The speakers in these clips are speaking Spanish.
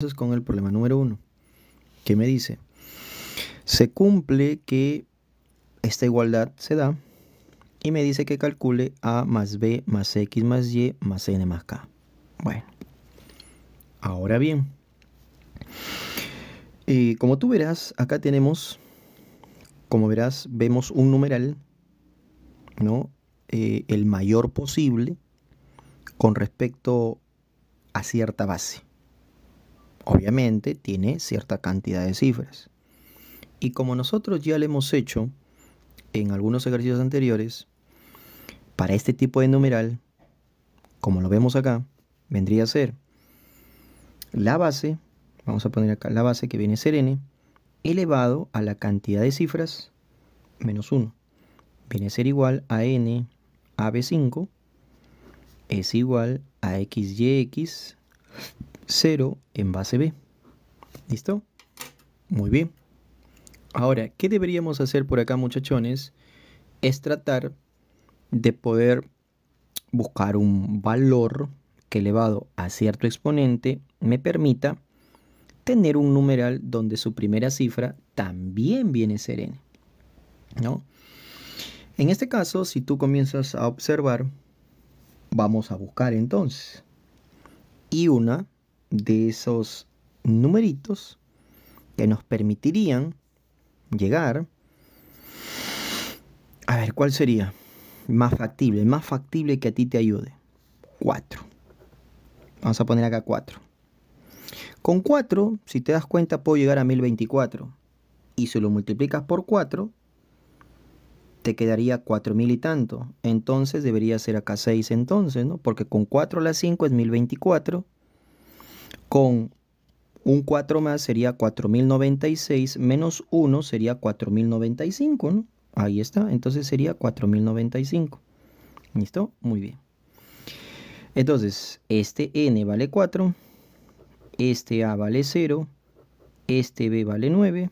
Entonces con el problema número uno, que me dice, se cumple que esta igualdad se da y me dice que calcule A más B más X más Y más N más K. Bueno, ahora bien, eh, como tú verás, acá tenemos, como verás, vemos un numeral, ¿no? Eh, el mayor posible con respecto a cierta base. Obviamente tiene cierta cantidad de cifras. Y como nosotros ya lo hemos hecho en algunos ejercicios anteriores, para este tipo de numeral, como lo vemos acá, vendría a ser la base, vamos a poner acá la base que viene a ser n, elevado a la cantidad de cifras menos 1. Viene a ser igual a n ab5 es igual a xyx 0 en base B. ¿Listo? Muy bien. Ahora, ¿qué deberíamos hacer por acá, muchachones? Es tratar de poder buscar un valor que elevado a cierto exponente me permita tener un numeral donde su primera cifra también viene ser n. ¿no? En este caso, si tú comienzas a observar, vamos a buscar entonces y una de esos numeritos que nos permitirían llegar. A ver, ¿cuál sería? Más factible, más factible que a ti te ayude. 4. Vamos a poner acá 4. Con 4, si te das cuenta, puedo llegar a 1024. Y si lo multiplicas por 4, te quedaría 4.000 y tanto. Entonces debería ser acá 6 entonces, ¿no? Porque con 4 a la 5 es 1024. Con un 4 más sería 4096 menos 1 sería 4095, ¿no? Ahí está, entonces sería 4095. ¿Listo? Muy bien. Entonces, este n vale 4, este a vale 0, este b vale 9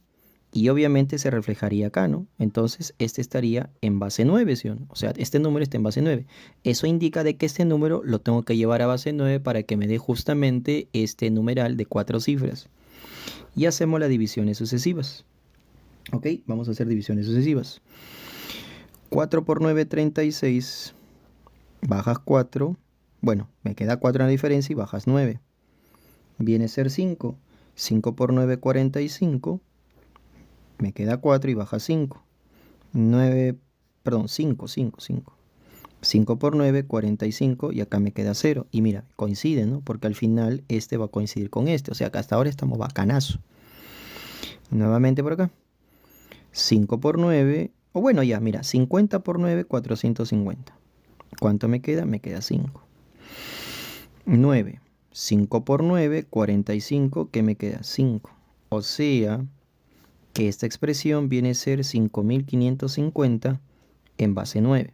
y obviamente se reflejaría acá, ¿no? Entonces, este estaría en base 9, ¿sí o no? O sea, este número está en base 9. Eso indica de que este número lo tengo que llevar a base 9 para que me dé justamente este numeral de cuatro cifras. Y hacemos las divisiones sucesivas. ¿Ok? Vamos a hacer divisiones sucesivas. 4 por 9, 36. Bajas 4. Bueno, me queda 4 en la diferencia y bajas 9. Viene a ser 5. 5 por 9, 45 me queda 4 y baja 5. 9, perdón, 5, 5, 5. 5 por 9, 45 y acá me queda 0. Y mira, coincide, ¿no? Porque al final este va a coincidir con este. O sea, que hasta ahora estamos bacanazo. Nuevamente por acá. 5 por 9, o bueno ya, mira, 50 por 9, 450. ¿Cuánto me queda? Me queda 5. 9. 5 por 9, 45, ¿Qué me queda 5. O sea, que esta expresión viene a ser 5550 en base 9.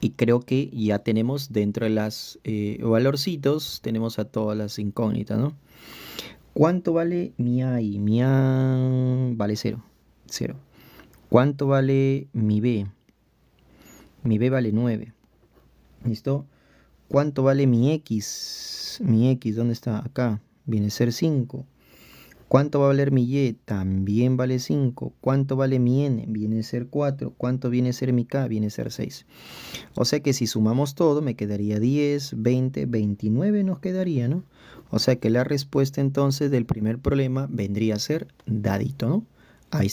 Y creo que ya tenemos dentro de los eh, valorcitos, tenemos a todas las incógnitas, ¿no? ¿Cuánto vale mi A y mi A vale 0? 0. ¿Cuánto vale mi B? Mi B vale 9. ¿Listo? ¿Cuánto vale mi X? Mi X, ¿dónde está? Acá. Viene a ser 5. ¿Cuánto va a valer mi Y? También vale 5. ¿Cuánto vale mi N? Viene a ser 4. ¿Cuánto viene a ser mi K? Viene a ser 6. O sea que si sumamos todo me quedaría 10, 20, 29 nos quedaría, ¿no? O sea que la respuesta entonces del primer problema vendría a ser dadito, ¿no? Ahí está.